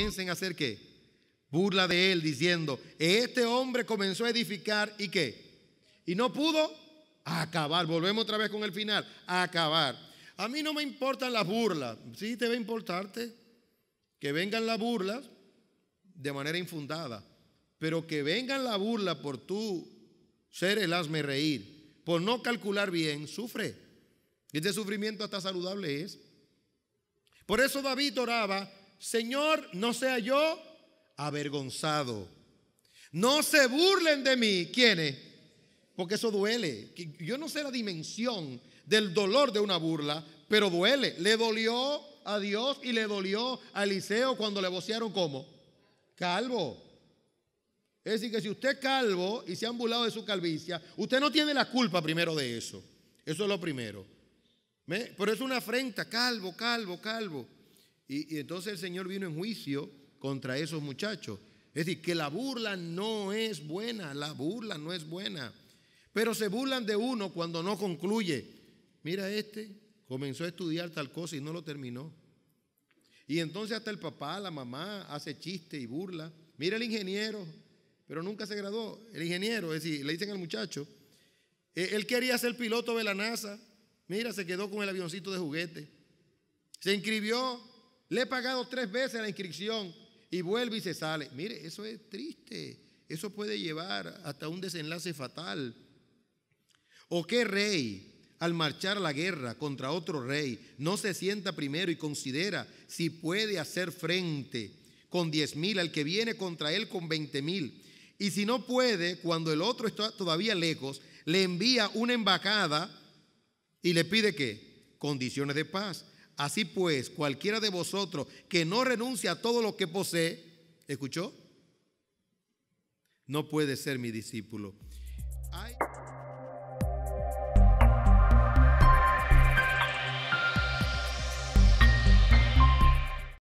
comiencen a hacer qué? Burla de él diciendo, este hombre comenzó a edificar y qué? Y no pudo acabar. Volvemos otra vez con el final, acabar. A mí no me importan las burlas. Sí te va a importarte que vengan las burlas de manera infundada, pero que vengan la burla por tú ser el hazme reír, por no calcular bien, sufre. Este sufrimiento hasta saludable es. Por eso David oraba, Señor, no sea yo avergonzado. No se burlen de mí. ¿Quiénes? Porque eso duele. Yo no sé la dimensión del dolor de una burla, pero duele. Le dolió a Dios y le dolió a Eliseo cuando le bocearon como calvo. Es decir, que si usted es calvo y se han burlado de su calvicia, usted no tiene la culpa primero de eso. Eso es lo primero. Pero es una afrenta, calvo, calvo, calvo. Y, entonces el Señor vino en juicio contra esos muchachos. Es decir, que la burla no es buena, la burla no es buena. Pero se burlan de uno cuando no concluye. Mira este, comenzó a estudiar tal cosa y no lo terminó. Y entonces hasta el papá, la mamá hace chiste y burla. Mira el ingeniero, pero nunca se graduó. El ingeniero, es decir, le dicen al muchacho, eh, él quería ser piloto de la NASA. Mira, se quedó con el avioncito de juguete. Se inscribió, le he pagado tres veces la inscripción y vuelve y se sale. Mire, eso es triste. Eso puede llevar hasta un desenlace fatal. ¿O qué rey, al marchar a la guerra contra otro rey, no se sienta primero y considera si puede hacer frente con diez mil al que viene contra él con veinte mil? Y si no puede, cuando el otro está todavía lejos, le envía una embajada y le pide que condiciones de paz. Así pues, cualquiera de vosotros que no renuncia a todo lo que posee, ¿escuchó? No puede ser mi discípulo.